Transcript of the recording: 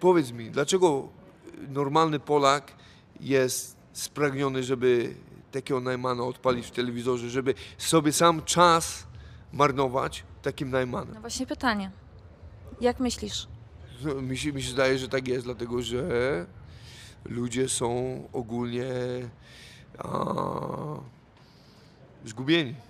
Powiedz mi, dlaczego normalny Polak jest spragniony, żeby takiego Najmana odpalić w telewizorze, żeby sobie sam czas marnować takim Najmanem? No właśnie pytanie. Jak myślisz? No, mi się, mi się zdaje, że tak jest, dlatego że ludzie są ogólnie a, zgubieni.